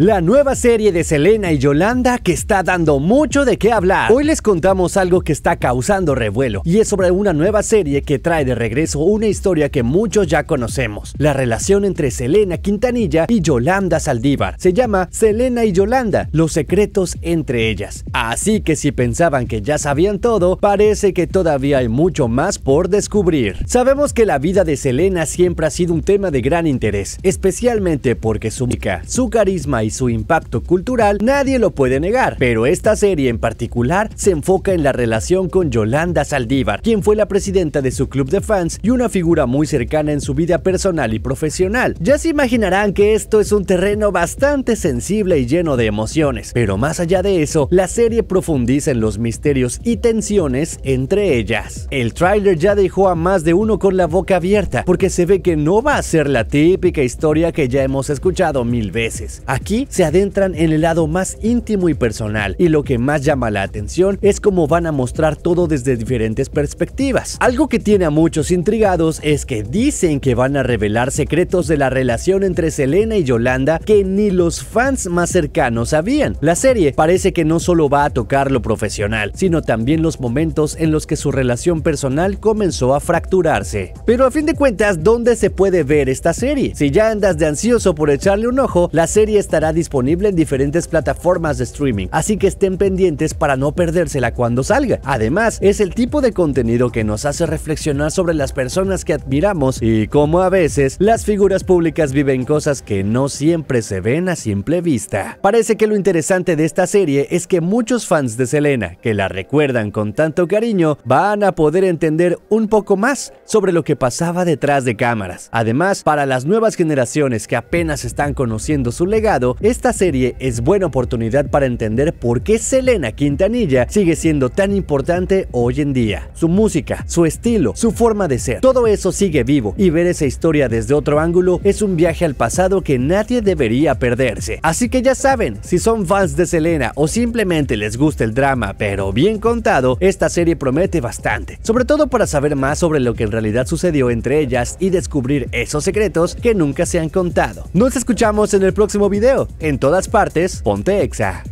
La nueva serie de Selena y Yolanda que está dando mucho de qué hablar. Hoy les contamos algo que está causando revuelo y es sobre una nueva serie que trae de regreso una historia que muchos ya conocemos. La relación entre Selena Quintanilla y Yolanda Saldívar. Se llama Selena y Yolanda, los secretos entre ellas. Así que si pensaban que ya sabían todo, parece que todavía hay mucho más por descubrir. Sabemos que la vida de Selena siempre ha sido un tema de gran interés, especialmente porque su música, su carisma y su impacto cultural, nadie lo puede negar, pero esta serie en particular se enfoca en la relación con Yolanda Saldívar, quien fue la presidenta de su club de fans y una figura muy cercana en su vida personal y profesional. Ya se imaginarán que esto es un terreno bastante sensible y lleno de emociones, pero más allá de eso, la serie profundiza en los misterios y tensiones entre ellas. El tráiler ya dejó a más de uno con la boca abierta, porque se ve que no va a ser la típica historia que ya hemos escuchado mil veces. Aquí se adentran en el lado más íntimo y personal, y lo que más llama la atención es cómo van a mostrar todo desde diferentes perspectivas. Algo que tiene a muchos intrigados es que dicen que van a revelar secretos de la relación entre Selena y Yolanda que ni los fans más cercanos sabían. La serie parece que no solo va a tocar lo profesional, sino también los momentos en los que su relación personal comenzó a fracturarse. Pero a fin de cuentas, ¿dónde se puede ver esta serie? Si ya andas de ansioso por echarle un ojo, la serie estará disponible en diferentes plataformas de streaming, así que estén pendientes para no perdérsela cuando salga. Además, es el tipo de contenido que nos hace reflexionar sobre las personas que admiramos y cómo a veces las figuras públicas viven cosas que no siempre se ven a simple vista. Parece que lo interesante de esta serie es que muchos fans de Selena, que la recuerdan con tanto cariño, van a poder entender un poco más sobre lo que pasaba detrás de cámaras. Además, para las nuevas generaciones que apenas están conociendo su legado, esta serie es buena oportunidad para entender por qué Selena Quintanilla sigue siendo tan importante hoy en día. Su música, su estilo, su forma de ser, todo eso sigue vivo y ver esa historia desde otro ángulo es un viaje al pasado que nadie debería perderse. Así que ya saben, si son fans de Selena o simplemente les gusta el drama pero bien contado, esta serie promete bastante, sobre todo para saber más sobre lo que en realidad sucedió entre ellas y descubrir esos secretos que nunca se han contado. Nos escuchamos en el próximo video en todas partes, ponte exa.